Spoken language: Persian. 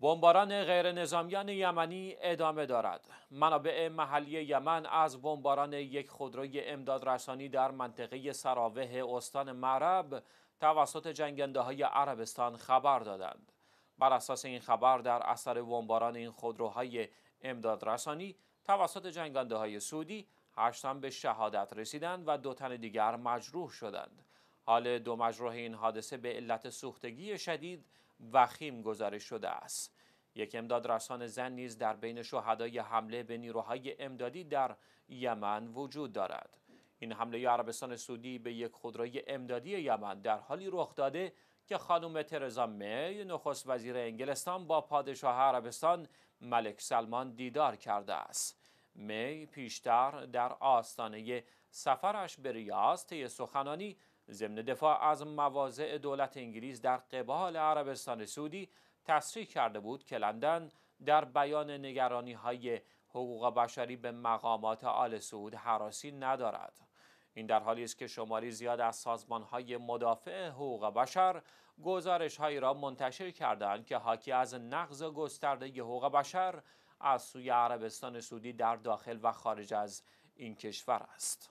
بمباران غیر نظامیان یمنی ادامه دارد. منابع محلی یمن از بمباران یک خودروی امدادرسانی در منطقه سراوه استان معرب توسط جنگنده های عربستان خبر دادند. بر اساس این خبر در اثر بمباران این خودروهای امدادرسانی توسط جنگنده های سعودی هشتم به شهادت رسیدند و دو تن دیگر مجروح شدند. حال دو مجروح این حادثه به علت سوختگی شدید وخیم گزارش شده است یک امداد رسان زن نیز در بین شهدای حمله به نیروهای امدادی در یمن وجود دارد این حمله عربستان سعودی به یک خودروی امدادی یمن در حالی رخ داده که خانم ترزا می نخست وزیر انگلستان با پادشاه عربستان ملک سلمان دیدار کرده است می پیشتر در آستانه سفرش به ریاض طی سخنانی ضمن دفاع از مواضع دولت انگلیس در قبال عربستان سعودی تصریح کرده بود که لندن در بیان نگرانی های حقوق بشری به مقامات آل سعود حراسی ندارد این در حالی است که شماری زیاد از سازمان های مدافع حقوق بشر گزارش هایی را منتشر کردند که حاکی از نقض گسترده حقوق بشر از سوی عربستان سعودی در داخل و خارج از این کشور است